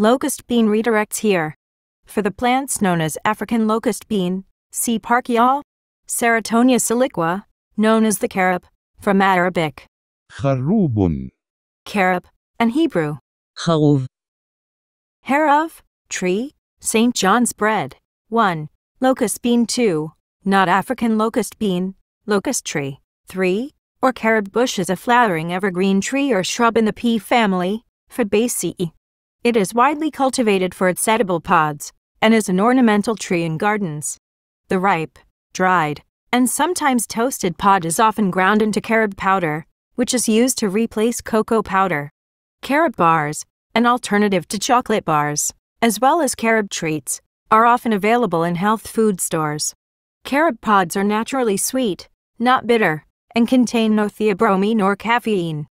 Locust bean redirects here. For the plants known as African locust bean, see Parkial, Ceratonia siliqua, known as the carob, from Arabic. خروب carob, and Hebrew. harof, tree, St. John's bread. 1. Locust bean 2. Not African locust bean, locust tree. 3. Or carob bush is a flowering evergreen tree or shrub in the pea family, Fabaceae. It is widely cultivated for its edible pods and is an ornamental tree in gardens. The ripe, dried, and sometimes toasted pod is often ground into carob powder, which is used to replace cocoa powder. Carob bars, an alternative to chocolate bars, as well as carob treats, are often available in health food stores. Carob pods are naturally sweet, not bitter, and contain no theobromine or caffeine.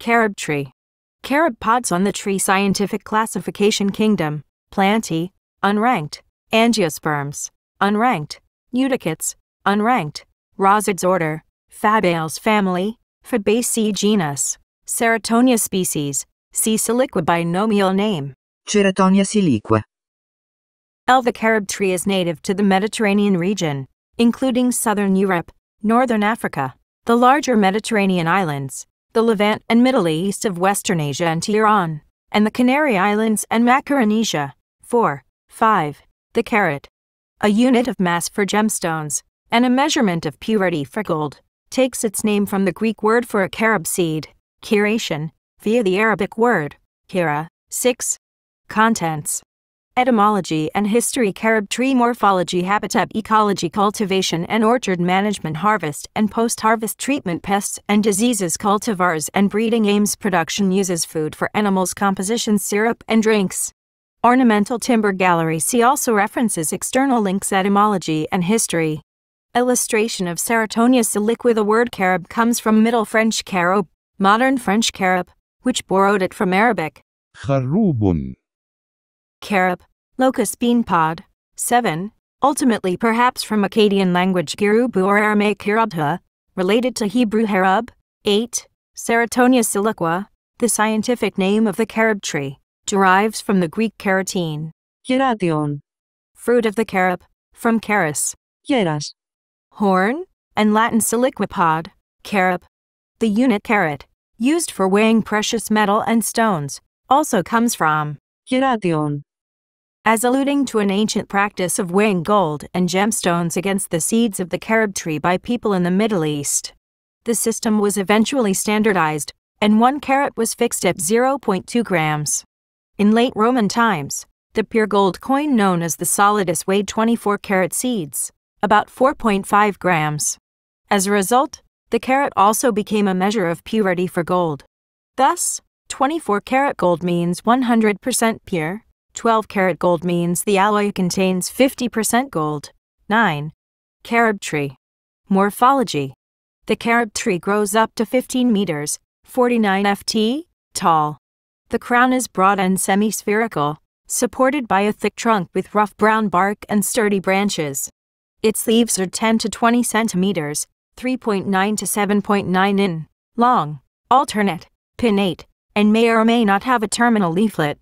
Carob tree. Carob pods on the tree scientific classification kingdom, Plantae, unranked, Angiosperms, unranked, Eudicates, unranked, Rosids order, Fabales family, Fabaceae genus, Ceratonia species, C. siliqua binomial name, Ceratonia siliqua. L. The carob tree is native to the Mediterranean region, including southern Europe, northern Africa, the larger Mediterranean islands, the Levant and Middle East of Western Asia and Iran, and the Canary Islands and Macaronesia. 4. 5. The carat. A unit of mass for gemstones, and a measurement of purity for gold, takes its name from the Greek word for a carob seed, curation, via the Arabic word, kira. 6. Contents Etymology and History Carob Tree Morphology Habitat Ecology Cultivation and Orchard Management Harvest and Post-Harvest Treatment Pests and Diseases Cultivars and Breeding Aims Production Uses Food for Animals Composition Syrup and Drinks Ornamental Timber Gallery See also references External links Etymology and History Illustration of Serotonia siliqua The word carob comes from Middle French carob, modern French carob, which borrowed it from Arabic. خروب carob, locust bean pod. 7. Ultimately perhaps from Akkadian language Girubu or Aramaic Kirubha, related to Hebrew Harab. 8. Ceratonia siliqua, the scientific name of the carob tree, derives from the Greek keratine. Keration. Fruit of the carob, from caris. Keras. Horn, and Latin siliquipod, carob. The unit carat, used for weighing precious metal and stones, also comes from. Keration as alluding to an ancient practice of weighing gold and gemstones against the seeds of the carob tree by people in the Middle East. The system was eventually standardized, and one carat was fixed at 0.2 grams. In late Roman times, the pure gold coin known as the solidus weighed 24 carat seeds, about 4.5 grams. As a result, the carat also became a measure of purity for gold. Thus, 24 carat gold means 100% pure, 12 karat gold means the alloy contains 50% gold. 9. Carob tree. Morphology. The carob tree grows up to 15 meters, 49 ft, tall. The crown is broad and semi-spherical, supported by a thick trunk with rough brown bark and sturdy branches. Its leaves are 10 to 20 centimeters, 3.9 to 7.9 in, long, alternate, pinnate, and may or may not have a terminal leaflet.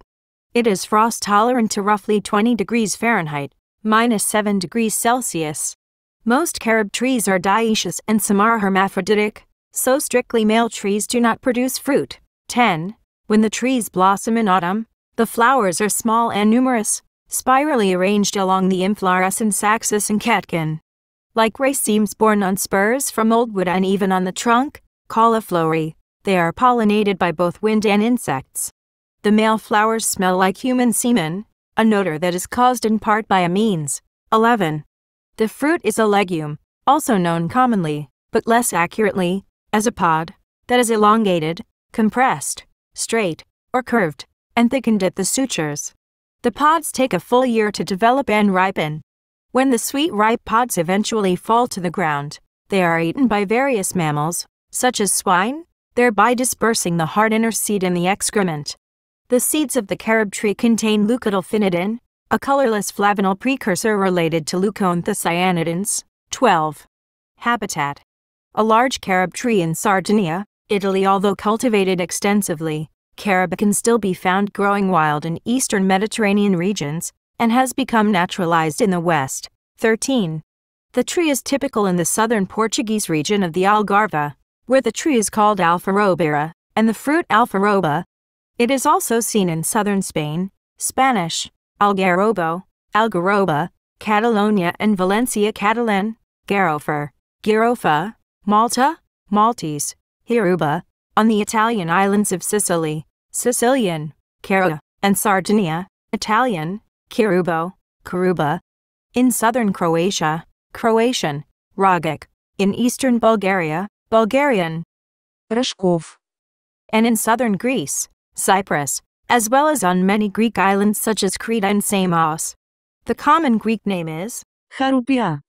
It is frost tolerant to roughly 20 degrees Fahrenheit, minus 7 degrees Celsius. Most carob trees are dioecious and some are hermaphroditic, so strictly male trees do not produce fruit. 10. When the trees blossom in autumn, the flowers are small and numerous, spirally arranged along the inflorescence axis and catkin. Like racemes borne on spurs from old wood and even on the trunk, cauliflowery, they are pollinated by both wind and insects. The male flowers smell like human semen, a odor that is caused in part by amines. 11. The fruit is a legume, also known commonly, but less accurately, as a pod, that is elongated, compressed, straight, or curved, and thickened at the sutures. The pods take a full year to develop and ripen. When the sweet ripe pods eventually fall to the ground, they are eaten by various mammals, such as swine, thereby dispersing the hard inner seed in the excrement. The seeds of the carob tree contain leucotylphenidin, a colorless flavonol precursor related to leuconthocyanidins. 12. Habitat A large carob tree in Sardinia, Italy, although cultivated extensively, carob can still be found growing wild in eastern Mediterranean regions and has become naturalized in the West. 13. The tree is typical in the southern Portuguese region of the Algarve, where the tree is called alfarobera, and the fruit alfaroba, it is also seen in southern Spain, Spanish, Algarrobo, Algaroba, Catalonia and Valencia Catalan, Garofer, Girofa, Malta, Maltese, Hiruba, on the Italian islands of Sicily, Sicilian, Cara, and Sardinia, Italian, Kirubo, Karuba. In southern Croatia, Croatian, Ragic, In eastern Bulgaria, Bulgarian, Rashkov. And in southern Greece, Cyprus, as well as on many Greek islands such as Crete and Samos. The common Greek name is Charoupia.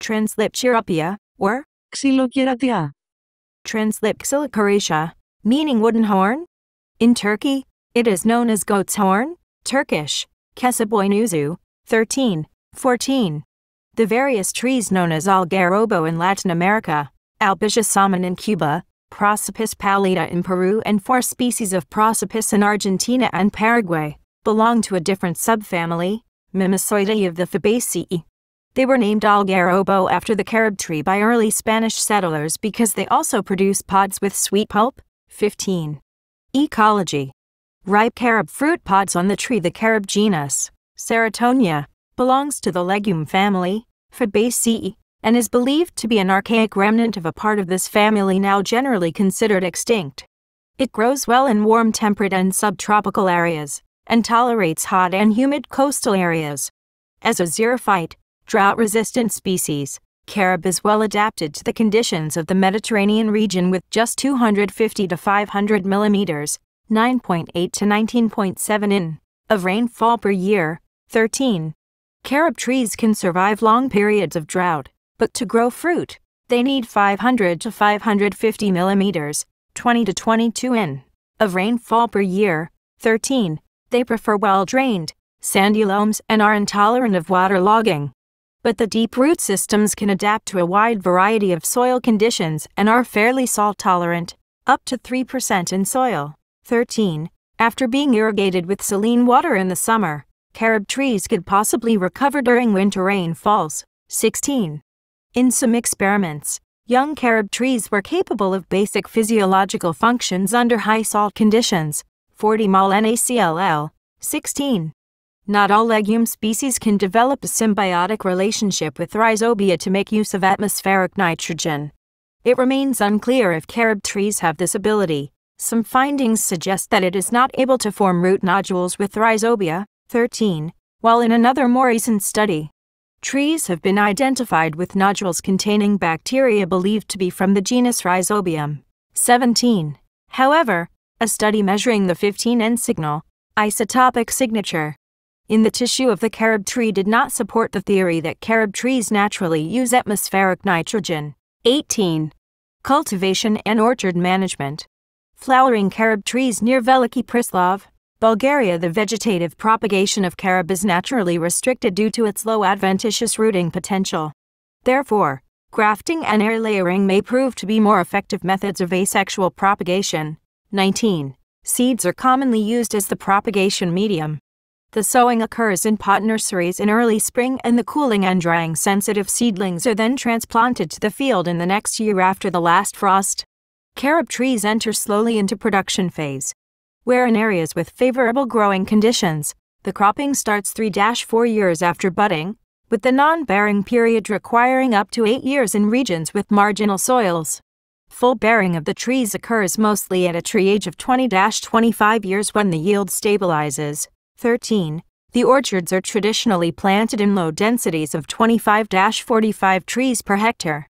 Translate Chiropia, or Xylokeratia. Translate Xylocoratia, meaning wooden horn. In Turkey, it is known as goat's horn, Turkish, Kesaboynuzu, 13, 14. The various trees known as algarobo in Latin America, Albizia salmon in Cuba, Prosopis pallida in Peru and four species of Prosopis in Argentina and Paraguay, belong to a different subfamily, Mimosoidae of the Fabaceae. They were named algarobo after the carob tree by early Spanish settlers because they also produce pods with sweet pulp. 15. Ecology Ripe carob fruit pods on the tree The carob genus, Ceratonia, belongs to the legume family, Fabaceae, and is believed to be an archaic remnant of a part of this family now generally considered extinct. It grows well in warm temperate and subtropical areas, and tolerates hot and humid coastal areas. As a xerophyte, drought-resistant species, Carob is well adapted to the conditions of the Mediterranean region with just 250 to 500 millimeters, 9.8 to 19.7 in, of rainfall per year, 13. Carob trees can survive long periods of drought, but to grow fruit, they need 500 to 550 millimeters, 20 to 22 in, of rainfall per year. 13. They prefer well-drained, sandy loams and are intolerant of water logging. But the deep root systems can adapt to a wide variety of soil conditions and are fairly salt tolerant, up to 3% in soil. 13. After being irrigated with saline water in the summer, carob trees could possibly recover during winter rainfalls. 16. In some experiments, young carob trees were capable of basic physiological functions under high salt conditions, 40 mol NaCl 16. Not all legume species can develop a symbiotic relationship with rhizobia to make use of atmospheric nitrogen. It remains unclear if carob trees have this ability. Some findings suggest that it is not able to form root nodules with rhizobia, 13, while in another more recent study, Trees have been identified with nodules containing bacteria believed to be from the genus Rhizobium. 17. However, a study measuring the 15N signal, isotopic signature, in the tissue of the carob tree did not support the theory that carob trees naturally use atmospheric nitrogen. 18. Cultivation and orchard management. Flowering carob trees near Veliki Prislav. Bulgaria The vegetative propagation of carob is naturally restricted due to its low adventitious rooting potential. Therefore, grafting and air layering may prove to be more effective methods of asexual propagation. 19. Seeds are commonly used as the propagation medium. The sowing occurs in pot nurseries in early spring and the cooling and drying sensitive seedlings are then transplanted to the field in the next year after the last frost. Carob trees enter slowly into production phase, where in areas with favorable growing conditions, the cropping starts 3-4 years after budding, with the non-bearing period requiring up to 8 years in regions with marginal soils. Full bearing of the trees occurs mostly at a tree age of 20-25 years when the yield stabilizes. 13. The orchards are traditionally planted in low densities of 25-45 trees per hectare.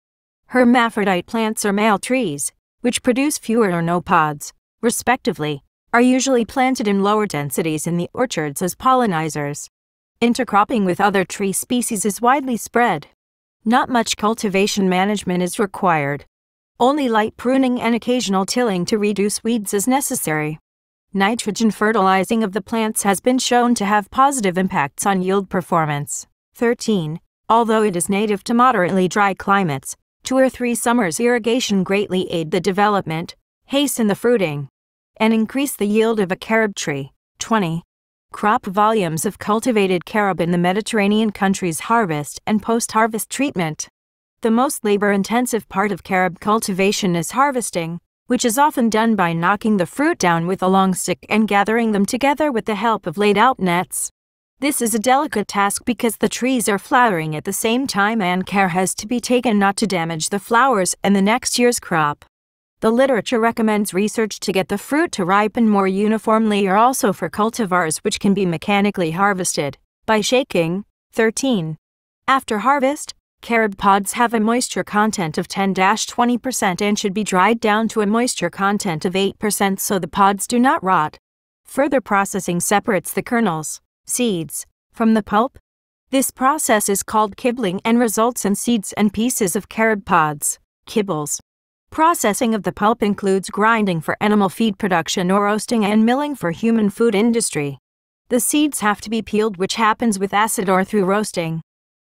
Hermaphrodite plants are male trees, which produce fewer or no pods, respectively, are usually planted in lower densities in the orchards as pollinizers. Intercropping with other tree species is widely spread. Not much cultivation management is required. Only light pruning and occasional tilling to reduce weeds is necessary. Nitrogen fertilizing of the plants has been shown to have positive impacts on yield performance. 13. Although it is native to moderately dry climates, two or three summers irrigation greatly aid the development, hasten the fruiting, and increase the yield of a carob tree. 20. Crop volumes of cultivated carob in the Mediterranean countries harvest and post harvest treatment. The most labor intensive part of carob cultivation is harvesting, which is often done by knocking the fruit down with a long stick and gathering them together with the help of laid out nets. This is a delicate task because the trees are flowering at the same time and care has to be taken not to damage the flowers and the next year's crop. The literature recommends research to get the fruit to ripen more uniformly or also for cultivars which can be mechanically harvested by shaking. 13. After harvest, carob pods have a moisture content of 10 20% and should be dried down to a moisture content of 8% so the pods do not rot. Further processing separates the kernels, seeds, from the pulp. This process is called kibbling and results in seeds and pieces of carob pods, kibbles. Processing of the pulp includes grinding for animal feed production or roasting and milling for human food industry. The seeds have to be peeled, which happens with acid or through roasting.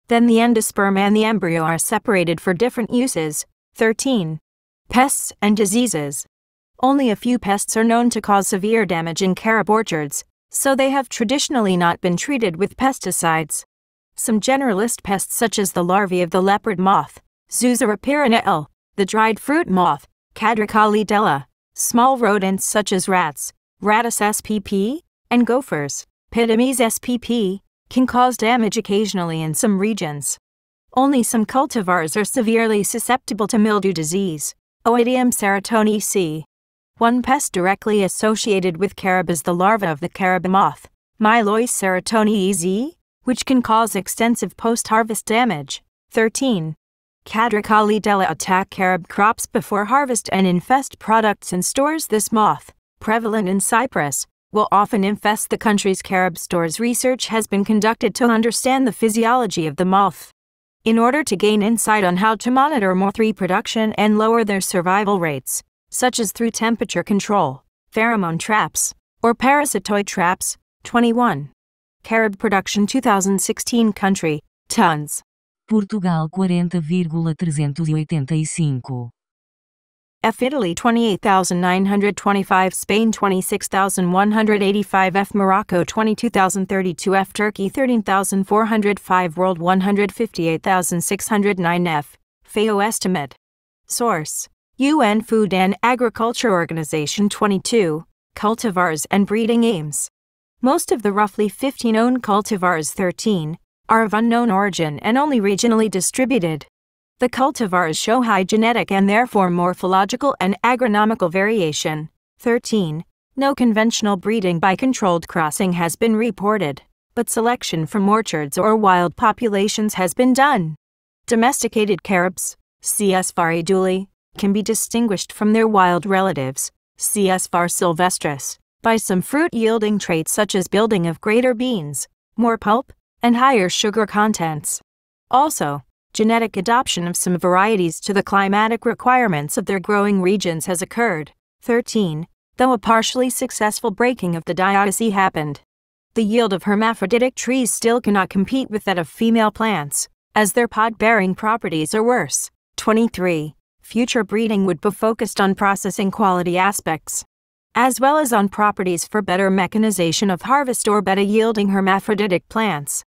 Then the endosperm and the embryo are separated for different uses. 13. Pests and diseases. Only a few pests are known to cause severe damage in carob orchards, so they have traditionally not been treated with pesticides. Some generalist pests, such as the larvae of the leopard moth, Zuzera pyrinal, the dried fruit moth, Cadricalidella, small rodents such as rats, Rattus spp, and gophers, Pitomes spp, can cause damage occasionally in some regions. Only some cultivars are severely susceptible to mildew disease, Oidium seratoni c. One pest directly associated with carob is the larva of the carob moth, Mylois seratoni which can cause extensive post-harvest damage. 13. Cadricali della attack carob crops before harvest and infest products and stores. This moth, prevalent in Cyprus, will often infest the country's carob stores. Research has been conducted to understand the physiology of the moth. In order to gain insight on how to monitor moth reproduction and lower their survival rates, such as through temperature control, pheromone traps, or parasitoid traps, 21. Carob production 2016 country, tons. Portugal 40,385. F Italy 28,925 Spain 26,185 F Morocco 22,032 F Turkey 13,405 World 158,609 F FAO estimate Source UN Food and Agriculture Organization 22 cultivars and breeding aims Most of the roughly 15 owned cultivars 13 are of unknown origin and only regionally distributed. The cultivars show high genetic and therefore morphological and agronomical variation. 13. No conventional breeding by controlled crossing has been reported, but selection from orchards or wild populations has been done. Domesticated carobs, C.S. fariduli, can be distinguished from their wild relatives, C.S. var sylvestris, by some fruit yielding traits such as building of greater beans, more pulp, and higher sugar contents. Also, genetic adoption of some varieties to the climatic requirements of their growing regions has occurred. 13. Though a partially successful breaking of the diodicy happened. The yield of hermaphroditic trees still cannot compete with that of female plants, as their pod bearing properties are worse. 23. Future breeding would be focused on processing quality aspects, as well as on properties for better mechanization of harvest or better yielding hermaphroditic plants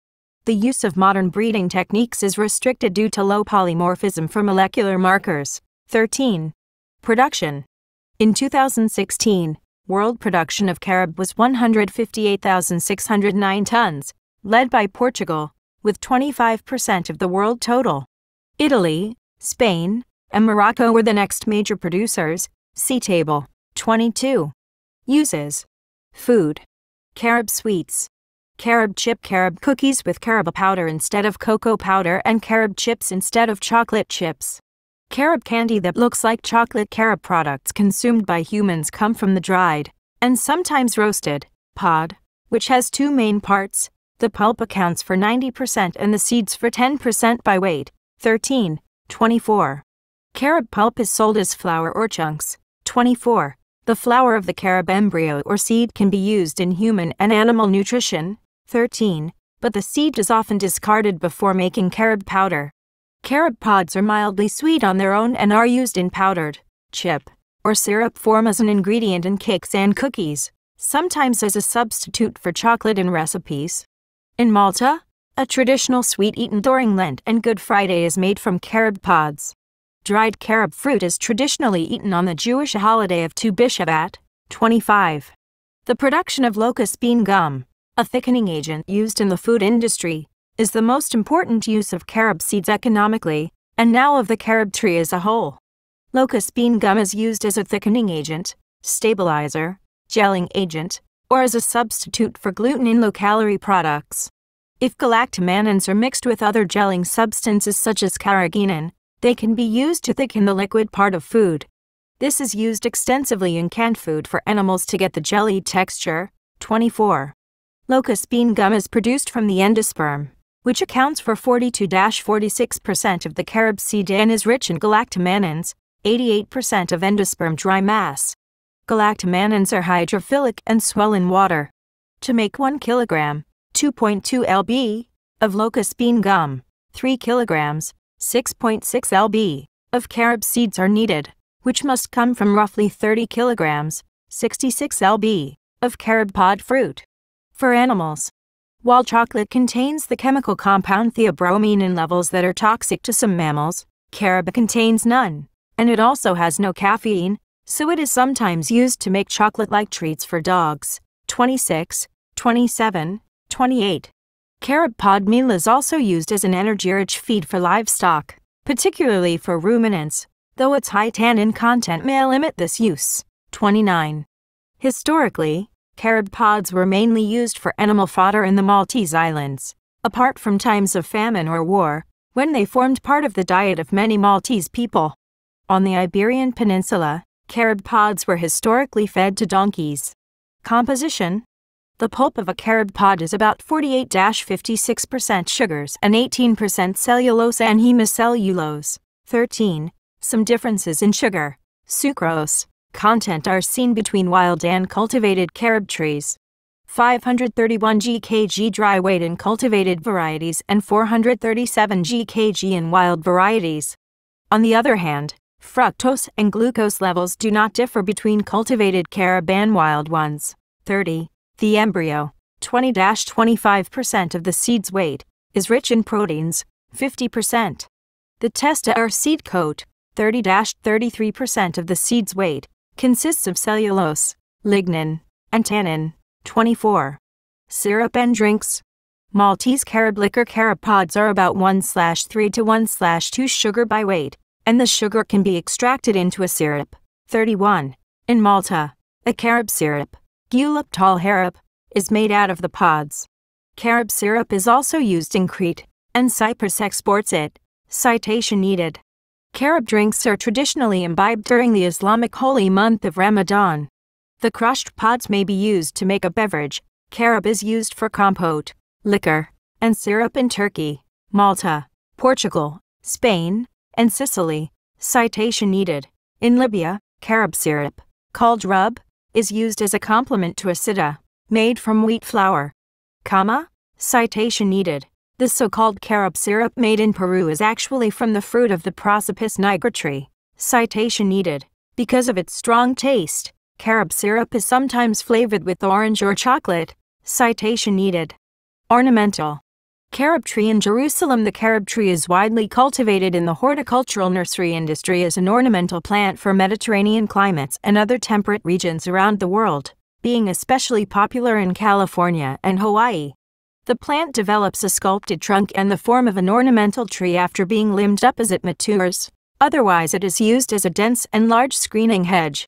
the use of modern breeding techniques is restricted due to low polymorphism for molecular markers. 13. Production In 2016, world production of carob was 158,609 tons, led by Portugal, with 25% of the world total. Italy, Spain, and Morocco were the next major producers. See Table 22. Uses Food, carob sweets, carob chip carob cookies with carob powder instead of cocoa powder and carob chips instead of chocolate chips. Carob candy that looks like chocolate carob products consumed by humans come from the dried, and sometimes roasted, pod, which has two main parts. The pulp accounts for 90% and the seeds for 10% by weight, 13, 24. Carob pulp is sold as flour or chunks, 24. The flour of the carob embryo or seed can be used in human and animal nutrition, 13. But the seed is often discarded before making carob powder. Carob pods are mildly sweet on their own and are used in powdered, chip, or syrup form as an ingredient in cakes and cookies, sometimes as a substitute for chocolate in recipes. In Malta, a traditional sweet eaten during Lent and Good Friday is made from carob pods. Dried carob fruit is traditionally eaten on the Jewish holiday of Tu B'Shavat, 25. The production of locust bean gum, a thickening agent used in the food industry, is the most important use of carob seeds economically, and now of the carob tree as a whole. Locust bean gum is used as a thickening agent, stabilizer, gelling agent, or as a substitute for gluten in low-calorie products. If galactomannans are mixed with other gelling substances such as carrageenan, they can be used to thicken the liquid part of food. This is used extensively in canned food for animals to get the jelly texture. 24. Locust bean gum is produced from the endosperm, which accounts for 42-46% of the carob seed and is rich in galactomannans, 88% of endosperm dry mass. Galactomannans are hydrophilic and swell in water. To make 1 kilogram, 2.2 lb, of locust bean gum, 3 kilograms, 6.6 lb, of carob seeds are needed, which must come from roughly 30 kilograms, 66 lb, of carob pod fruit for animals. While chocolate contains the chemical compound theobromine in levels that are toxic to some mammals, carob contains none, and it also has no caffeine, so it is sometimes used to make chocolate-like treats for dogs. 26, 27, 28. Carob pod meal is also used as an energy-rich feed for livestock, particularly for ruminants, though its high tannin content may limit this use. 29. Historically, Carob pods were mainly used for animal fodder in the Maltese Islands. Apart from times of famine or war, when they formed part of the diet of many Maltese people. On the Iberian Peninsula, carob pods were historically fed to donkeys. Composition The pulp of a carob pod is about 48 56% sugars and 18% cellulose and hemicellulose. 13. Some differences in sugar, sucrose, content are seen between wild and cultivated carob trees. 531 GKG dry weight in cultivated varieties and 437 GKG in wild varieties. On the other hand, fructose and glucose levels do not differ between cultivated carob and wild ones. 30. The embryo, 20 25% of the seed's weight, is rich in proteins, 50%. The testa or seed coat, 30 33% of the seed's weight, Consists of cellulose, lignin, and tannin. 24. Syrup and drinks. Maltese carob liquor carob pods are about 1 3 to 1 2 sugar by weight, and the sugar can be extracted into a syrup. 31. In Malta, the carob syrup, Gulip tall harib, is made out of the pods. Carob syrup is also used in Crete, and Cyprus exports it. Citation needed. Carob drinks are traditionally imbibed during the Islamic holy month of Ramadan. The crushed pods may be used to make a beverage. Carob is used for compote, liquor, and syrup in Turkey, Malta, Portugal, Spain, and Sicily. Citation needed. In Libya, carob syrup, called rub, is used as a complement to a sida, made from wheat flour. Comma, citation needed. This so-called carob syrup made in Peru is actually from the fruit of the Prosopis nigra tree. Citation needed. Because of its strong taste, carob syrup is sometimes flavored with orange or chocolate. Citation needed. Ornamental. Carob tree in Jerusalem The carob tree is widely cultivated in the horticultural nursery industry as an ornamental plant for Mediterranean climates and other temperate regions around the world, being especially popular in California and Hawaii. The plant develops a sculpted trunk and the form of an ornamental tree after being limbed up as it matures. Otherwise it is used as a dense and large screening hedge.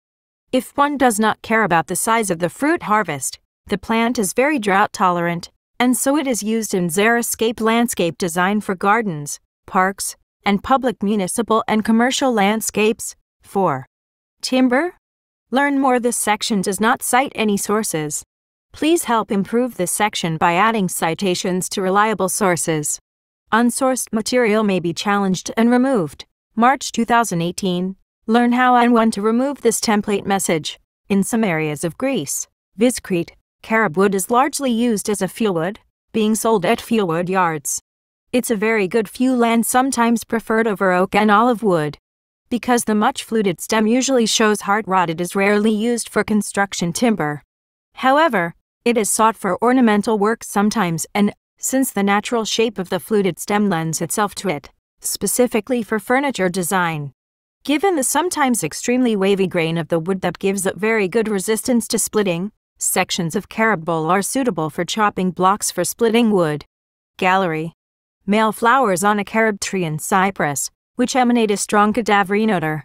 If one does not care about the size of the fruit harvest, the plant is very drought tolerant, and so it is used in xeriscape landscape design for gardens, parks, and public municipal and commercial landscapes. 4. Timber? Learn more this section does not cite any sources. Please help improve this section by adding citations to reliable sources. Unsourced material may be challenged and removed. March 2018. Learn how and when to remove this template message. In some areas of Greece, viz. Crete, carob wood is largely used as a fuel wood, being sold at fuel wood yards. It's a very good fuel and sometimes preferred over oak and olive wood. Because the much fluted stem usually shows hard rot, it is rarely used for construction timber. However, it is sought for ornamental work sometimes and, since the natural shape of the fluted stem lends itself to it, specifically for furniture design. Given the sometimes extremely wavy grain of the wood that gives it very good resistance to splitting, sections of carabole are suitable for chopping blocks for splitting wood. Gallery. Male flowers on a carob tree in cypress, which emanate a strong cadaverine odor.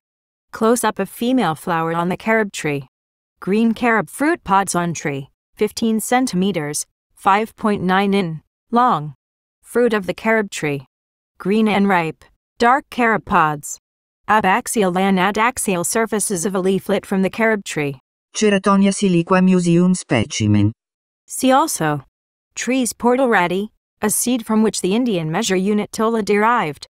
Close up of female flower on the carob tree. Green carob fruit pods on tree. 15 centimeters, 5.9 in, long. Fruit of the carob tree. Green and ripe, dark carob pods. Abaxial and adaxial surfaces of a leaflet from the carob tree. Ceratonia siliqua museum specimen. See also. Trees portal a seed from which the Indian measure unit tola derived.